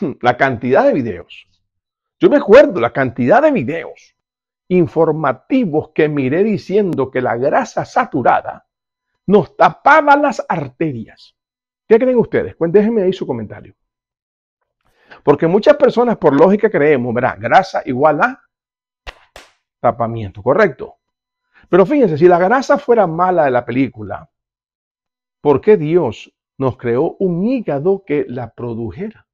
Hmm, la cantidad de videos. Yo me acuerdo la cantidad de videos informativos que miré diciendo que la grasa saturada nos tapaba las arterias. ¿Qué creen ustedes? déjenme ahí su comentario. Porque muchas personas por lógica creemos, verá, Grasa igual a tapamiento, correcto. Pero fíjense, si la grasa fuera mala de la película, ¿por qué Dios nos creó un hígado que la produjera?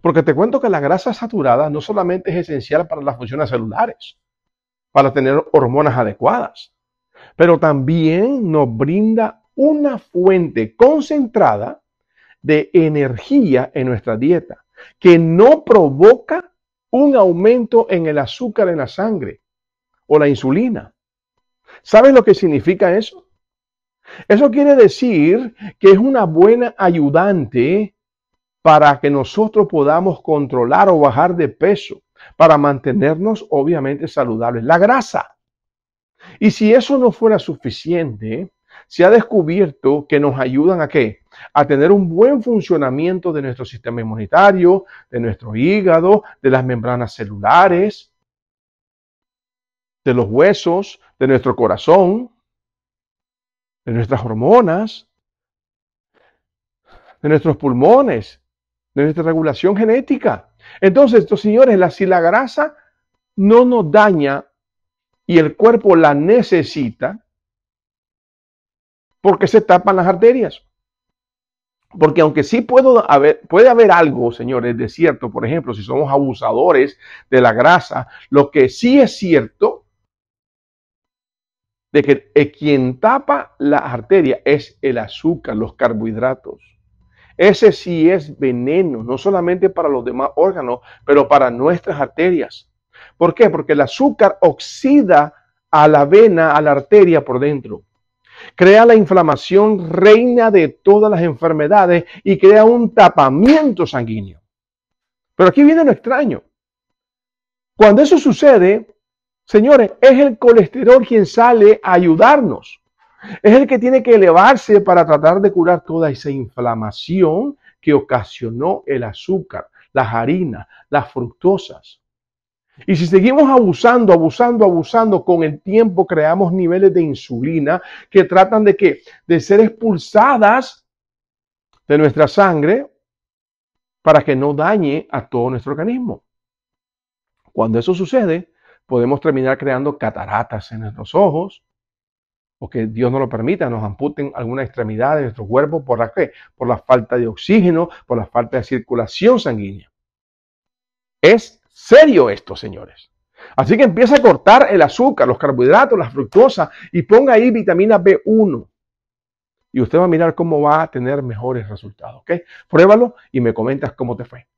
Porque te cuento que la grasa saturada no solamente es esencial para las funciones celulares, para tener hormonas adecuadas, pero también nos brinda una fuente concentrada de energía en nuestra dieta, que no provoca un aumento en el azúcar en la sangre o la insulina. ¿Sabes lo que significa eso? Eso quiere decir que es una buena ayudante para que nosotros podamos controlar o bajar de peso, para mantenernos obviamente saludables. La grasa. Y si eso no fuera suficiente, se ha descubierto que nos ayudan a qué? A tener un buen funcionamiento de nuestro sistema inmunitario, de nuestro hígado, de las membranas celulares, de los huesos, de nuestro corazón, de nuestras hormonas, de nuestros pulmones, de regulación genética. Entonces, estos señores, la, si la grasa no nos daña y el cuerpo la necesita, porque se tapan las arterias. Porque aunque sí puedo haber, puede haber algo, señores, de cierto, por ejemplo, si somos abusadores de la grasa, lo que sí es cierto, de que eh, quien tapa la arteria es el azúcar, los carbohidratos. Ese sí es veneno, no solamente para los demás órganos, pero para nuestras arterias. ¿Por qué? Porque el azúcar oxida a la vena, a la arteria por dentro. Crea la inflamación reina de todas las enfermedades y crea un tapamiento sanguíneo. Pero aquí viene lo extraño. Cuando eso sucede, señores, es el colesterol quien sale a ayudarnos. Es el que tiene que elevarse para tratar de curar toda esa inflamación que ocasionó el azúcar, las harinas, las fructosas. Y si seguimos abusando, abusando, abusando, con el tiempo creamos niveles de insulina que tratan de De ser expulsadas de nuestra sangre para que no dañe a todo nuestro organismo. Cuando eso sucede, podemos terminar creando cataratas en nuestros ojos, o que Dios no lo permita, nos amputen alguna extremidad de nuestro cuerpo. ¿Por la qué? Por la falta de oxígeno, por la falta de circulación sanguínea. Es serio esto, señores. Así que empieza a cortar el azúcar, los carbohidratos, las fructosas y ponga ahí vitamina B1. Y usted va a mirar cómo va a tener mejores resultados. ¿Okay? Pruébalo y me comentas cómo te fue.